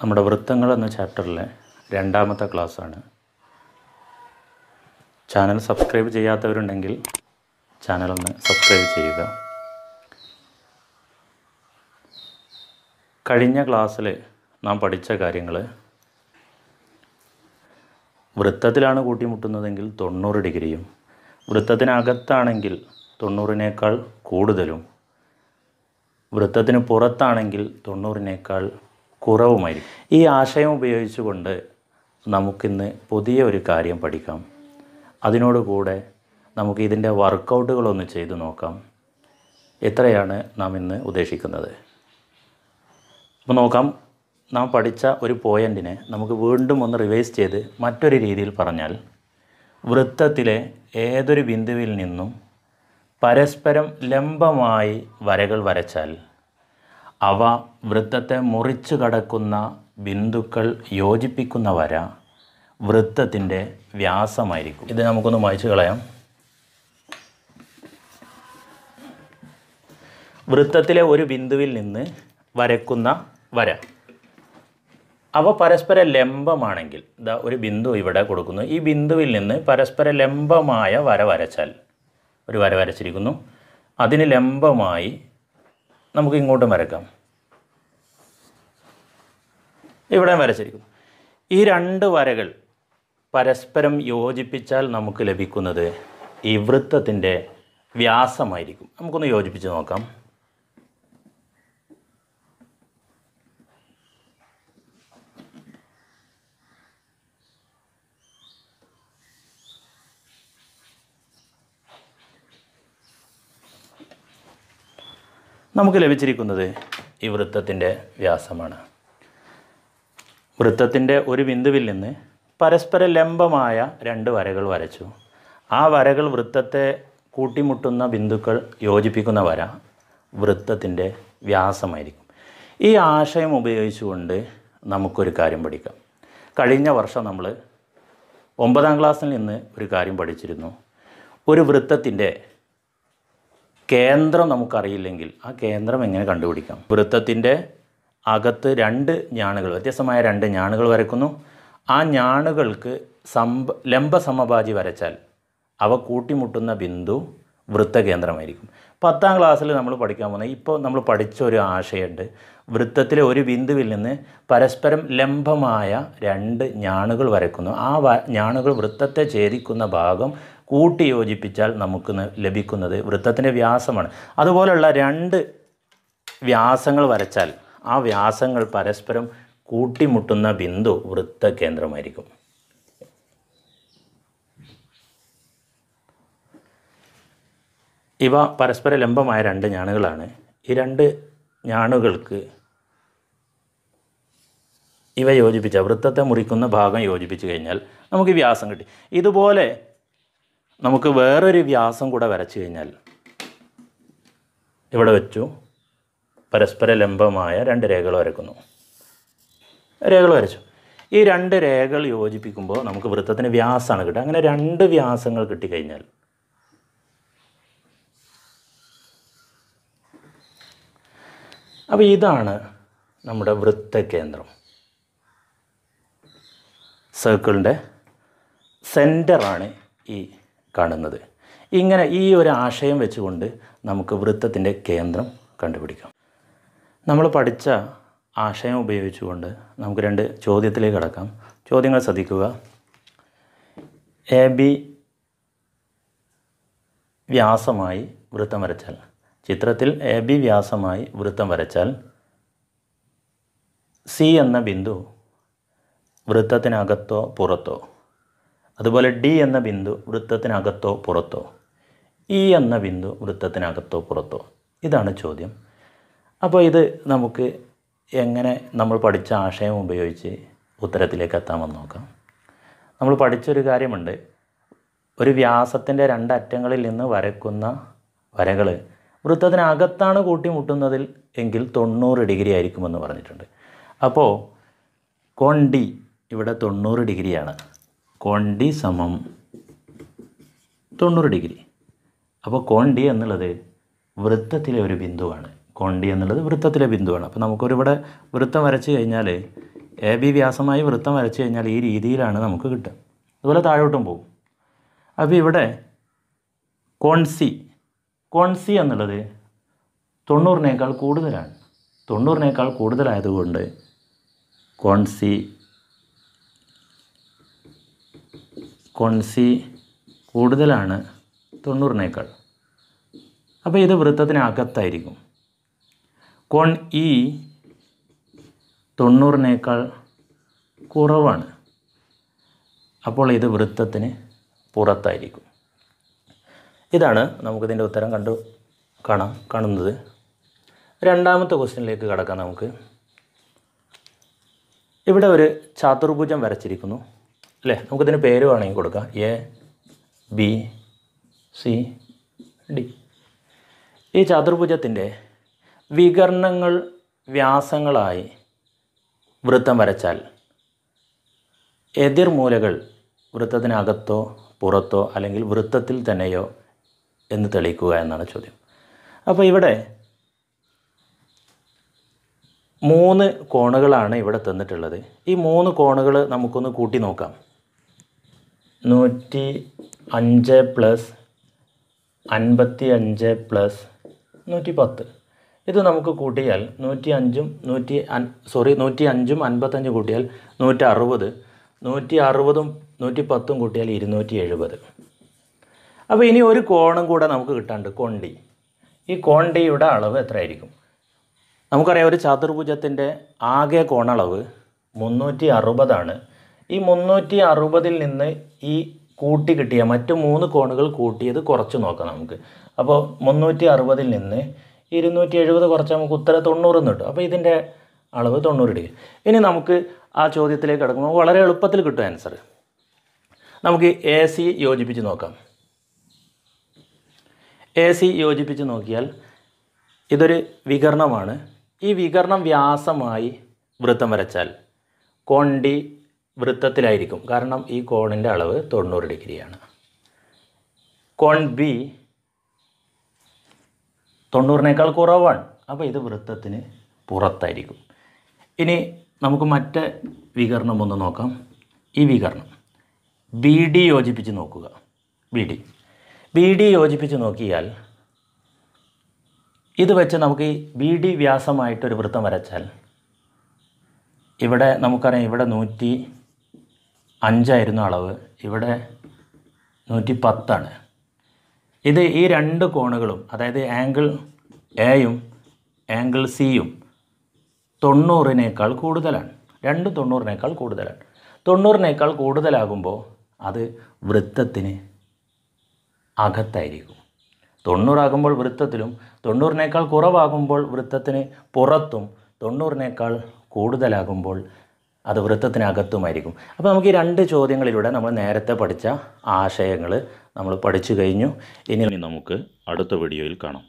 നമ്മുടെ വൃത്തങ്ങൾ എന്ന ചാപ്റ്ററിലെ രണ്ടാമത്തെ ക്ലാസ്സാണ് ചാനൽ സബ്സ്ക്രൈബ് ചെയ്യാത്തവരുണ്ടെങ്കിൽ ചാനലൊന്ന് സബ്സ്ക്രൈബ് ചെയ്യുക കഴിഞ്ഞ ക്ലാസ്സിൽ നാം പഠിച്ച കാര്യങ്ങൾ വൃത്തത്തിലാണ് കൂട്ടിമുട്ടുന്നതെങ്കിൽ തൊണ്ണൂറ് ഡിഗ്രിയും വൃത്തത്തിനകത്താണെങ്കിൽ തൊണ്ണൂറിനേക്കാൾ കൂടുതലും വൃത്തത്തിന് പുറത്താണെങ്കിൽ തൊണ്ണൂറിനേക്കാൾ കുറവുമായിരിക്കും ഈ ആശയം ഉപയോഗിച്ചുകൊണ്ട് നമുക്കിന്ന് പുതിയ ഒരു കാര്യം പഠിക്കാം അതിനോടുകൂടെ നമുക്ക് ഇതിൻ്റെ വർക്കൗട്ടുകളൊന്ന് ചെയ്തു നോക്കാം എത്രയാണ് നാം ഇന്ന് ഉദ്ദേശിക്കുന്നത് അപ്പോൾ നോക്കാം നാം പഠിച്ച ഒരു പോയിൻറ്റിനെ നമുക്ക് വീണ്ടും ഒന്ന് റിവൈസ് ചെയ്ത് മറ്റൊരു രീതിയിൽ പറഞ്ഞാൽ വൃത്തത്തിലെ ഏതൊരു ബിന്ദുവിൽ നിന്നും പരസ്പരം ലംബമായി വരകൾ വരച്ചാൽ അവ വൃത്തത്തെ മുറിച്ചു കടക്കുന്ന ബിന്ദുക്കൾ യോജിപ്പിക്കുന്ന വര വൃത്തത്തിൻ്റെ വ്യാസമായിരിക്കും ഇത് നമുക്കൊന്ന് വായിച്ചു കളയാം വൃത്തത്തിലെ ഒരു ബിന്ദുവിൽ നിന്ന് വരക്കുന്ന വര അവ പരസ്പര ലംബമാണെങ്കിൽ ഇതാ ഒരു ബിന്ദു ഇവിടെ കൊടുക്കുന്നു ഈ ബിന്ദുവിൽ നിന്ന് പരസ്പര ലംബമായ വര വരച്ചാൽ ഒരു വര വരച്ചിരിക്കുന്നു അതിന് ലംബമായി നമുക്ക് ഇങ്ങോട്ടും വരക്കാം ഇവിടെ വരച്ചിരിക്കുന്നു ഈ രണ്ട് വരകൾ പരസ്പരം യോജിപ്പിച്ചാൽ നമുക്ക് ലഭിക്കുന്നത് ഈ വൃത്തത്തിൻ്റെ വ്യാസമായിരിക്കും നമുക്കൊന്ന് യോജിപ്പിച്ച് നോക്കാം നമുക്ക് ലഭിച്ചിരിക്കുന്നത് ഈ വൃത്തത്തിൻ്റെ വ്യാസമാണ് വൃത്തത്തിൻ്റെ ഒരു ബിന്ദുവിൽ നിന്ന് പരസ്പര ലംബമായ രണ്ട് വരകൾ വരച്ചു ആ വരകൾ വൃത്തത്തെ കൂട്ടിമുട്ടുന്ന ബിന്ദുക്കൾ യോജിപ്പിക്കുന്ന വര വൃത്തത്തിൻ്റെ വ്യാസമായിരിക്കും ഈ ആശയം ഉപയോഗിച്ചുകൊണ്ട് നമുക്കൊരു കാര്യം പഠിക്കാം കഴിഞ്ഞ വർഷം നമ്മൾ ഒമ്പതാം ക്ലാസ്സിൽ നിന്ന് ഒരു കാര്യം പഠിച്ചിരുന്നു ഒരു വൃത്തത്തിൻ്റെ കേന്ദ്രം നമുക്കറിയില്ലെങ്കിൽ ആ കേന്ദ്രം എങ്ങനെ കണ്ടുപിടിക്കാം വൃത്തത്തിൻ്റെ അകത്ത് രണ്ട് ഞാണുകൾ വ്യത്യസ്തമായ രണ്ട് ഞാണുകൾ വരയ്ക്കുന്നു ആ ഞാണുകൾക്ക് സംഭ ലംബസമഭാജി വരച്ചാൽ അവ കൂട്ടിമുട്ടുന്ന ബിന്ദു വൃത്തകേന്ദ്രമായിരിക്കും പത്താം ക്ലാസ്സിൽ നമ്മൾ പഠിക്കാൻ പോകുന്നത് ഇപ്പോൾ നമ്മൾ പഠിച്ച ഒരു ആശയമുണ്ട് വൃത്തത്തിലെ ഒരു ബിന്ദുവിൽ നിന്ന് പരസ്പരം ലംബമായ രണ്ട് ഞാണുകൾ വരയ്ക്കുന്നു ആ ഞാണുകൾ വൃത്തത്തെ ഛേദിക്കുന്ന ഭാഗം കൂട്ടി യോജിപ്പിച്ചാൽ നമുക്ക് ലഭിക്കുന്നത് വൃത്തത്തിൻ്റെ വ്യാസമാണ് അതുപോലുള്ള രണ്ട് വ്യാസങ്ങൾ വരച്ചാൽ ആ വ്യാസങ്ങൾ പരസ്പരം കൂട്ടിമുട്ടുന്ന ബിന്ദു വൃത്തകേന്ദ്രമായിരിക്കും ഇവ പരസ്പര ലംബമായ രണ്ട് ഞാണുകളാണ് ഈ രണ്ട് ഞാണുകൾക്ക് ഇവ യോജിപ്പിച്ച വൃത്തത്തെ മുറിക്കുന്ന ഭാഗം യോജിപ്പിച്ചു കഴിഞ്ഞാൽ നമുക്ക് വ്യാസം കിട്ടി ഇതുപോലെ നമുക്ക് വേറൊരു വ്യാസം കൂടെ വരച്ചു കഴിഞ്ഞാൽ ഇവിടെ വെച്ചു പരസ്പര ലംബമായ രണ്ട് രേഖകൾ വരക്കുന്നു രേഖകൾ വരച്ചു ഈ രണ്ട് രേഖകൾ യോജിപ്പിക്കുമ്പോൾ നമുക്ക് വൃത്തത്തിന് വ്യാസമാണ് കിട്ടുക അങ്ങനെ രണ്ട് വ്യാസങ്ങൾ കിട്ടിക്കഴിഞ്ഞാൽ അപ്പോൾ ഇതാണ് നമ്മുടെ വൃത്തകേന്ദ്രം സർക്കിളിൻ്റെ സെൻറ്ററാണ് ഈ കാണുന്നത് ഇങ്ങനെ ഈ ഒരു ആശയം വെച്ചുകൊണ്ട് നമുക്ക് വൃത്തത്തിൻ്റെ കേന്ദ്രം കണ്ടുപിടിക്കാം നമ്മൾ പഠിച്ച ആശയം ഉപയോഗിച്ചുകൊണ്ട് നമുക്ക് രണ്ട് ചോദ്യത്തിലേക്ക് കടക്കാം ചോദ്യങ്ങൾ ശ്രദ്ധിക്കുക എ ബി വ്യാസമായി വൃത്തം വരച്ചാൽ ചിത്രത്തിൽ എ ബി വ്യാസമായി വൃത്തം വരച്ചാൽ സി എന്ന ബിന്ദു വൃത്തത്തിനകത്തോ പുറത്തോ അതുപോലെ ഡി എന്ന ബിന്ദു വൃത്തത്തിനകത്തോ പുറത്തോ ഇ എന്ന ബിന്ദു വൃത്തത്തിനകത്തോ പുറത്തോ ഇതാണ് ചോദ്യം അപ്പോൾ ഇത് നമുക്ക് എങ്ങനെ നമ്മൾ പഠിച്ച ആശയം ഉപയോഗിച്ച് ഉത്തരത്തിലേക്ക് എത്താമെന്ന് നോക്കാം നമ്മൾ പഠിച്ചൊരു കാര്യമുണ്ട് ഒരു വ്യാസത്തിൻ്റെ രണ്ടറ്റങ്ങളിൽ നിന്ന് വരക്കുന്ന വരകൾ വൃത്തത്തിനകത്താണ് കൂട്ടിമുട്ടുന്നതിൽ എങ്കിൽ തൊണ്ണൂറ് ഡിഗ്രി ആയിരിക്കുമെന്ന് പറഞ്ഞിട്ടുണ്ട് അപ്പോൾ കോൺ ഡി ഇവിടെ തൊണ്ണൂറ് ഡിഗ്രിയാണ് കോൺ ഡി സമം തൊണ്ണൂറ് ഡിഗ്രി അപ്പോൾ കോൺ ഡി എന്നുള്ളത് വൃത്തത്തിലെ ഒരു ബിന്ദുവാണ് കോൺ ഡി എന്നുള്ളത് വൃത്തത്തിലെ ബിന്ദുവാണ് അപ്പോൾ നമുക്കൊരിവിടെ വൃത്തം വരച്ച് കഴിഞ്ഞാൽ എ ബി വ്യാസമായി വൃത്തം വരച്ച് കഴിഞ്ഞാൽ ഈ രീതിയിലാണ് നമുക്ക് കിട്ടുക അതുപോലെ താഴോട്ടും പോകും അപ്പോൾ ഇവിടെ കോൺ സി കോൺ സി എന്നുള്ളത് തൊണ്ണൂറിനേക്കാൾ കൂടുതലാണ് തൊണ്ണൂറിനേക്കാൾ കൂടുതലായതുകൊണ്ട് കോൺ സി കോൺസി കൂടുതലാണ് തൊണ്ണൂറിനേക്കാൾ അപ്പോൾ ഇത് വൃത്തത്തിനകത്തായിരിക്കും കോൺ ഇ തൊണ്ണൂറിനേക്കാൾ കുറവാണ് അപ്പോൾ ഇത് വൃത്തത്തിന് പുറത്തായിരിക്കും ഇതാണ് നമുക്കിതിൻ്റെ ഉത്തരം കണ്ടു കാണാം കാണുന്നത് രണ്ടാമത്തെ ക്വസ്റ്റ്യനിലേക്ക് കടക്കാം നമുക്ക് ഇവിടെ ഒരു ചാതുർഭുജം വരച്ചിരിക്കുന്നു അല്ലേ നമുക്കിതിന് പേര് വേണമെങ്കിൽ കൊടുക്കാം എ ബി സി ഡി ഈ ചതുർഭുജത്തിൻ്റെ വികർണങ്ങൾ വ്യാസങ്ങളായി വൃത്തം വരച്ചാൽ എതിർമൂലകൾ വൃത്തത്തിനകത്തോ പുറത്തോ അല്ലെങ്കിൽ വൃത്തത്തിൽ തന്നെയോ എന്ന് തെളിയിക്കുക എന്നാണ് ചോദ്യം അപ്പോൾ ഇവിടെ മൂന്ന് കോണുകളാണ് ഇവിടെ തന്നിട്ടുള്ളത് ഈ മൂന്ന് കോണുകൾ നമുക്കൊന്ന് കൂട്ടി നോക്കാം നൂറ്റി അഞ്ച് പ്ലസ് അൻപത്തി അഞ്ച് പ്ലസ് നൂറ്റി പത്ത് ഇത് നമുക്ക് കൂട്ടിയാൽ നൂറ്റി അഞ്ചും നൂറ്റി സോറി നൂറ്റി അഞ്ചും അൻപത്തഞ്ച് കൂട്ടിയാൽ നൂറ്റി അറുപത് നൂറ്റി അറുപതും നൂറ്റി പത്തും കൂട്ടിയാൽ ഇരുന്നൂറ്റി എഴുപത് അപ്പോൾ ഇനി ഒരു കോണും കൂടെ നമുക്ക് കിട്ടാണ്ട് കൊണ്ടി ഈ കോണ്ടിയുടെ അളവ് എത്രയായിരിക്കും നമുക്കറിയാം ഒരു ചതുർഭുജത്തിൻ്റെ ആകെ കോണളവ് മുന്നൂറ്റി അറുപതാണ് ഈ മുന്നൂറ്റി അറുപതിൽ നിന്ന് ഈ കൂട്ടി കിട്ടിയ മറ്റു മൂന്ന് കോണുകൾ കൂട്ടിയത് കുറച്ച് നോക്കാം നമുക്ക് അപ്പോൾ മുന്നൂറ്റി അറുപതിൽ നിന്ന് ഇരുന്നൂറ്റി എഴുപത് കുറച്ച് നമുക്ക് ഉത്തര തൊണ്ണൂറ് എന്ന് കിട്ടും അപ്പോൾ ഇതിൻ്റെ അളവ് തൊണ്ണൂറ് ഡിഗ്രി ഇനി നമുക്ക് ആ ചോദ്യത്തിലേക്ക് കിടക്കുമ്പോൾ വളരെ എളുപ്പത്തിൽ കിട്ടും ആൻസർ നമുക്ക് എ സി യോജിപ്പിച്ച് നോക്കാം എ സി യോജിപ്പിച്ച് നോക്കിയാൽ ഇതൊരു വികരണമാണ് ഈ വികരണം വ്യാസമായി വൃത്തം വരച്ചാൽ കോൺ ഡി വൃത്തത്തിലായിരിക്കും കാരണം ഈ കോണിൻ്റെ അളവ് തൊണ്ണൂറ് ഡിഗ്രിയാണ് കോൺ ബി തൊണ്ണൂറിനേക്കാൾ കുറവാണ് അപ്പോൾ ഇത് വൃത്തത്തിന് പുറത്തായിരിക്കും ഇനി നമുക്ക് മറ്റേ വികരണം ഒന്ന് നോക്കാം ഈ വികരണം ബി ഡി യോജിപ്പിച്ച് നോക്കുക ബി ഡി ബി ഡി യോജിപ്പിച്ച് നോക്കിയാൽ ഇത് വെച്ച് നമുക്ക് ഈ ബി ഡി വ്യാസമായിട്ടൊരു വൃത്തം വരച്ചാൽ ഇവിടെ നമുക്കറിയാം ഇവിടെ നൂറ്റി അഞ്ചായിരുന്നു അളവ് ഇവിടെ നൂറ്റി പത്താണ് ഇത് ഈ രണ്ട് കോണുകളും അതായത് ആംഗിൾ എയും ആംഗിൾ സിയും തൊണ്ണൂറിനേക്കാൾ കൂടുതലാണ് രണ്ട് തൊണ്ണൂറിനേക്കാൾ കൂടുതലാണ് തൊണ്ണൂറിനേക്കാൾ കൂടുതലാകുമ്പോൾ അത് വൃത്തത്തിന് അകത്തായിരിക്കും തൊണ്ണൂറാകുമ്പോൾ വൃത്തത്തിലും തൊണ്ണൂറിനേക്കാൾ കുറവാകുമ്പോൾ വൃത്തത്തിന് പുറത്തും തൊണ്ണൂറിനേക്കാൾ കൂടുതലാകുമ്പോൾ അത് വൃത്തത്തിനകത്തുമായിരിക്കും അപ്പോൾ നമുക്ക് ഈ രണ്ട് ചോദ്യങ്ങളിലൂടെ നമ്മൾ നേരത്തെ പഠിച്ച ആശയങ്ങൾ നമ്മൾ പഠിച്ചു കഴിഞ്ഞു ഇനി നമുക്ക് അടുത്ത വീഡിയോയിൽ കാണാം